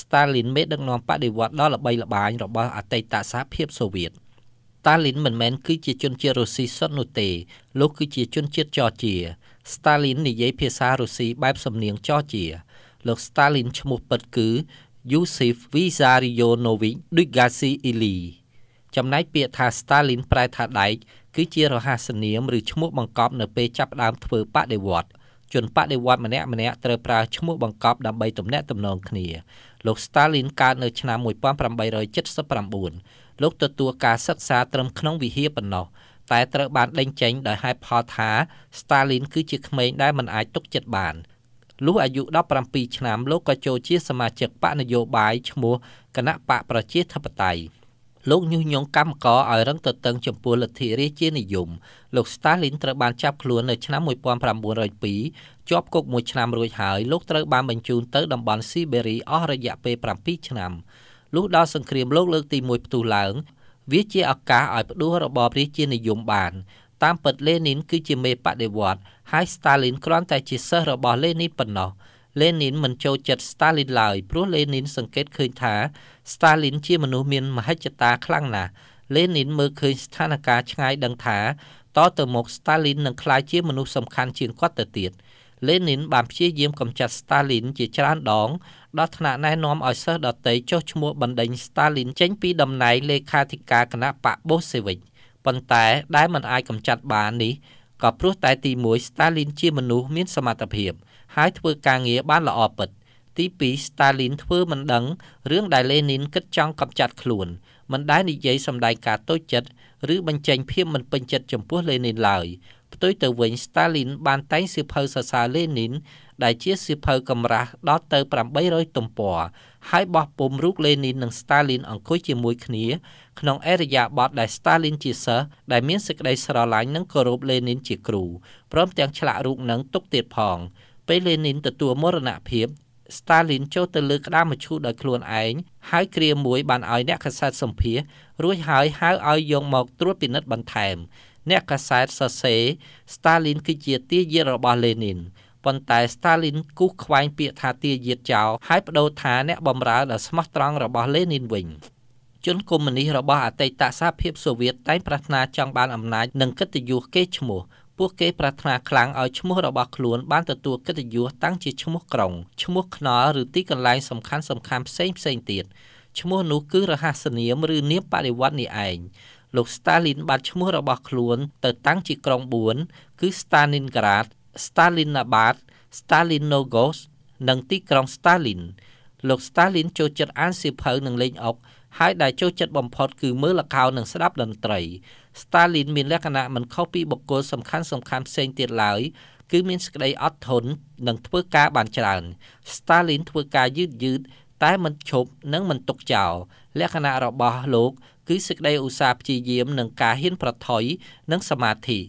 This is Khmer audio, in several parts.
ស្តាលីនមេដឹកនាំបដិវត្តន៍ដ៏ល្បីល្បាញរបស់អតីតសហភាពសូវៀតស្តាលីនមិនមែនគឺជាជនជាតិរុស្ស៊ីសុទ្ធនោះទេលោកគឺជាជនជាតិចរជាស្តាលីននិយាយភាសារុស្ស៊ីបែបសំនៀងចរជាលោកស្តាលីនឈ្មោះពិតគឺ Yusif Vissarionovich Dugasi Ili ចំណែកពាក្យថាស្តាលីនប្រែថាដែកគឺជារហស្សនាមឬឈ្មោះបង្កប់នៅពេលចាប់ផ្ដើមធ្វើបដិវត្តន៍ជនបដិវត្តម្នាក់ម្នាក់ត្រូវប្រើឈ្មោះបង្កប់ដើម្បីទំនាក់ទំនងគ្នាលោក Stalin កើតនៅឆ្នាំ1879លោកទទួលការសិក្សាត្រឹមក្នុងវិហារប៉ុណ្ណោះតែត្រូវបានដេញចេញដោយហេតុផលថា Stalin គឺជាក្មេងដែលមិនអាចទុកចិត្តបានលុះអាយុ17ឆ្នាំលោកក៏ចូលជា សមាជិកបកនយោបាយឈ្មោះគណៈបកប្រជាធិបតេយ្យលោកញុះញង់កម្មករឲ្យរឹងទៅតឹងចំពោះលទ្ធិរាជានិយម លោក Stalin ត្រូវបានចាប់ខ្លួននៅឆ្នាំ1902ជាប់គុកមួយឆ្នាំរួចហើយលោកត្រូវបានបញ្ជូនទៅតំបន់ស៊ីបេរីអស់រយៈពេល7ឆ្នាំលុះដល់សង្គ្រាមលោកលើកទី1ផ្ទុះឡើង វាជាឱកាសឲ្យផ្ដួលរបបរាជានិយមបាន តាមពិតលេនីនគឺជាមេបដិវត្តហើយ Stalin គ្រាន់តែជាសិស្សរបស់លេនីនប៉ុណ្ណោះលេនីនមិនចូលចិត្តស្តាលីនឡើយព្រោះលេនីនសង្កេតឃើញថាស្តាលីនជាមនុស្សមានមហិច្ឆតាខ្លាំងណាស់លេនីនមើលឃើញស្ថានភាពឆ្ងាយដឹងថាតទៅមុខស្តាលីននឹងក្លាយជាមនុស្សសំខាន់ជាងគាត់ទៅទៀតលេនីនបានព្យាយាមកម្ចាត់ស្តាលីនជាច្រើនដងដល់ថ្នាក់ណែនាំឲ្យសិស្សដតីចុះឈ្មោះបណ្ដេញស្តាលីនចេញពីតំណែងលេខាធិការគណៈបកបូសេវិកប៉ុន្តែដែលមិនអាចកម្ចាត់បាននេះក៏ព្រោះតែទីមួយស្តាលីនជាមនុស្សមានសមត្ថភាព។ហើយធ្វើការងារបាន ល្អពិតទី2ស្តាលីនធ្វើមិនដឹងរឿងដែលលេនីនគិតចង់កម្ចាត់ខ្លួនមិនដែលនិយាយសម្ដែងការតូចចិត្តឬបញ្ចេញភាពមិនពេញចិត្តចំពោះលេនីនឡើយផ្ទុយទៅវិញស្តាលីនបានតែងសៀវភៅសរសើរលេនីនដែលជាសៀវភៅកម្រាស់ដល់ទៅ800ទំព័រហើយបោះពុំរូបលេនីននិងស្តាលីនអង្គុយជាមួយគ្នា ក្នុងអរិយាបថដែលស្តាលីនជាសិស្សដែលមានសេចក្តីស្រឡាញ់និងគោរពលេនីនជាគ្រូព្រមទាំងឆ្លាក់រូបនឹងទុកទៀតផងពេលលេនីនទទួលមរណភាពស្តាលីនចូលទៅលើក្តារមឈូសដោយខ្លួនឯងហើយគ្រាមួយបានឲ្យអ្នកកាសែតសម្ភាសរួចហើយហៅឲ្យយកមកត្រួតពិនិត្យបន្ថែមអ្នកកាសែតសរសេរស្តាលីនគឺជាទាយាទរបស់លេនីនប៉ុន្តែស្តាលីនគូសខ្វែងពាក្យថាទាយាទចោលហើយបដូរថា អ្នកបម្រើដ៏ស្មោះត្រង់របស់លេនីនវិញជនកុម្មុយនីសរបស់អតីតសហភាពសូវៀតតែងប្រាថ្នាចង់បានអំណាច និងកិត្តិយស គេឈ្មោះពួកគេប្រាថ្នាខ្លាំងឲ្យឈ្មោះរបស់ខ្លួនបានទទួលកិត្តិយសតាំងជាឈ្មោះក្រុងឈ្មោះខ្នល់ឬទីកន្លែងសំខាន់សំខាន់ផ្សេងផ្សេងទៀតឈ្មោះនោះគឺរហស្សនាមឬនាមបដិវត្តន៍នេះឯងលោក Stalin បានឈ្មោះរបស់ខ្លួនទៅតាំងជាក្រុង4គឺ Stalingrad, Stalinabad, Stalinogorsk និងទីក្រុង Stalin លោក Stalin ចូលចិត្តអានសៀវភៅនិងលេងអុកហើយដែលចូលចិត្តបំផុតគឺមើលល្ខោននិងស្ដាប់តន្ត្រីស្តាលីនមានលក្ខណៈមិនខុសពីបុគ្គលសំខាន់សំខាន់ផ្សេងទៀតឡើយគឺមានសក្តីអត់ធន់និងធ្វើការបានច្រើនស្តាលីនធ្វើការយឺតយឺតតែមិនឈប់និងមិនទុកចោលលក្ខណៈរបស់លោក គឺសក្តីឧស្សាហ៍ព្យាយាម និងការហ៊ានប្រថុយនិងសមាធិ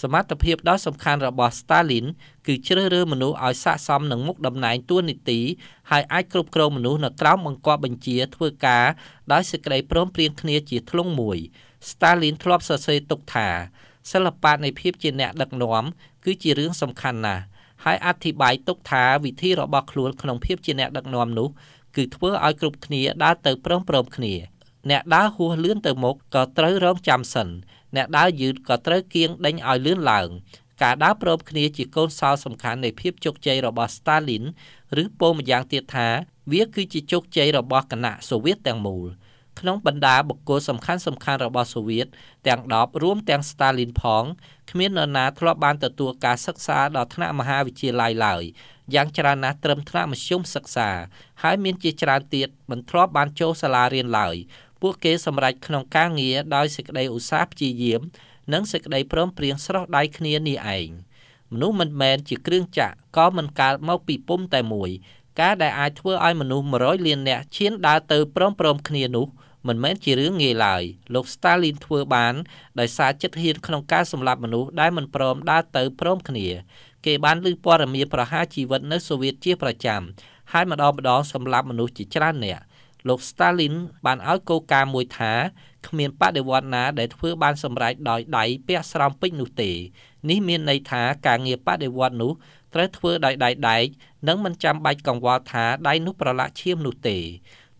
សមត្ថភាពដ៏សំខាន់របស់ Stalin គឺជ្រើសរើសមនុស្សឲ្យស័ក្តិសមនឹងមុខតំណែងតួនាទីហើយអាចគ្រប់គ្រងមនុស្សនៅក្រោមបង្គាប់បញ្ជាធ្វើការដោយសេចក្តីព្រមព្រៀងគ្នាជាធ្លុងមួយ Stalin ធ្លាប់សរសេរទុកថាសិល្បៈនៃភាពជាអ្នកដឹកនាំគឺជារឿងសំខាន់ណាស់ហើយអធិប្បាយទុកថាវិធីរបស់ខ្លួនក្នុងភាពជាអ្នកដឹកនាំនោះគឺធ្វើឲ្យគ្រប់គ្នាដើរទៅព្រមព្រមគ្នា អ្នកដើរហួសលឿនទៅមុខក៏ត្រូវរងចាំសិនអ្នកដើរយឺតក៏ត្រូវគៀងដេញឲ្យលឿនឡើងការដើរប្រមគ្នាជាកូនសោសំខាន់នៃភាពជោគជ័យរបស់ Stalin ឬពោលម្យ៉ាងទៀតថាវាគឺជាជោគជ័យរបស់គណៈសូវៀតទាំងមូល ក្នុងបណ្ដាបុគ្គលសំខាន់សំខាន់របស់សូវៀតទាំង10រួមទាំង Stalin ផងគ្មាននរណាធ្លាប់បានទទួលការសិក្សាដល់ថ្នាក់មហាវិទ្យាល័យឡើយយ៉ាងច្រើនណាស់ត្រឹមថ្នាក់មធ្យមសិក្សាហើយមានជាច្រើនទៀតមិនធ្លាប់បានចូលសាលារៀនឡើយពួកគេសម្រេចក្នុងការងារដោយសេចក្តីឧស្សាហ៍ព្យាយាមនិងសេចក្តីព្រមព្រៀងស្រស់ដៃគ្នានេះឯងមនុស្សមិនមែនជាគ្រឿងចាក់ក៏មិនកើតមកពីពុំតែមួយ ការដែលអាចធ្វើឲ្យមនុស្ស100លាននាក់ឈានដើរទៅព្រមព្រមគ្នានោះមិនមែនជារឿងងាយឡើយលោក Stalin ធ្វើបានដោយសារចិត្តហ៊ានក្នុងការសម្លាប់មនុស្សដែលមិនព្រមដើរទៅព្រមគ្នា គេបានលើព័ត៌មានប្រហារជីវិតនៅសូវៀតជាប្រចាំហើយម្ដងម្ដងសម្លាប់មនុស្សជាច្រើននាក់លោក Stalin បានឲ្យកូកាមួយថាគ្មានបដិវត្តណា ដែលធ្វើបានសម្រេចដោយដៃពាក់ស្រោមពេជ្រនោះទេនេះមានន័យថាការងារបដិវត្តនោះត្រូវធ្វើដោយដៃដែកនិងមិនចាំបាច់កង្វល់ថាដៃនោះប្រឡាក់ឈាមនោះទេ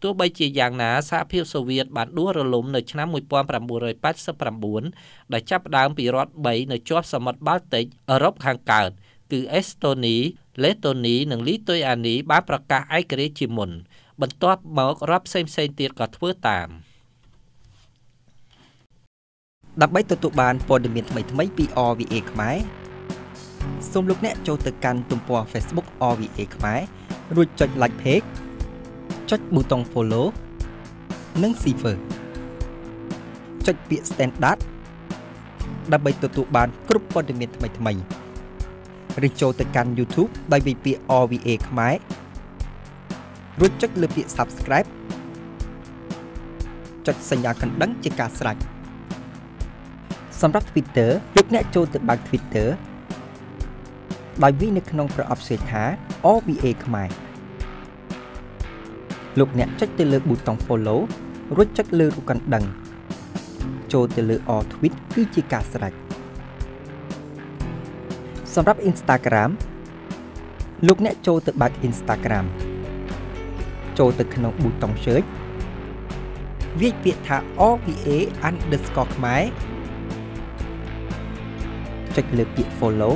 ទោះបីជាយ៉ាងណាសហភាពសូវៀតបានដួលរលំនៅឆ្នាំ1989ដែលចាប់ផ្ដើមពីរដ្ឋ3នៅជាប់សមុទ្របាល់ទិកអឺរ៉ុបខាងកើត គឺអេស្តូនីលេតូនីនិងលីទុយអានីបានប្រកាសឯករាជ្យជាមុន។បន្ទាប់មករដ្ឋផ្សេងផ្សេងទៀតក៏ធ្វើតាមដើម្បីទទួលបានព័ត៌មាន ថ្មីៗពី RVA ខ្មែរសូមលោកអ្នកចូលទៅកាន់ទំព័រ Facebook RVA ខ្មែររួចចុច Like Page ចុចប៊ូតុង Follow និង Share ចុចពាក្យ Standard ដើម្បីទទួលបានគ្រប់ព័ត៌មានថ្មីៗឬចូលទៅកាន់ YouTube ដោយវិពាក RVA ខ្មែររួចចុចលើពាក្យ Subscribe ចុចសញ្ញាកណ្ដឹងជាការស្រេចសម្រាប់ Twitter លោកអ្នកចូលទៅបើក Twitter ដោយវានៅក្នុងប្រអប់ស្វេថា OVA ខ្មែរលោកអ្នកចុចទៅលើប៊ូតុង Follow រួចចុចលើរូបកណ្ដឹង ចូលទៅលើ All Tweet គឺជាការស្រេចសម្រាប់ Instagram លោកអ្នកចូលទៅបើក Instagram ចូលទៅក្នុង Button Search វាយពាក្យថា OVA underscore ខ្មែរចុចលើពាក្យ follow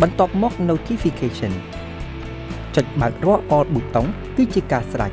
បន្ទាប់មក notification ចុចបើករក all ប៊ូតុងគឺជាការស្រេច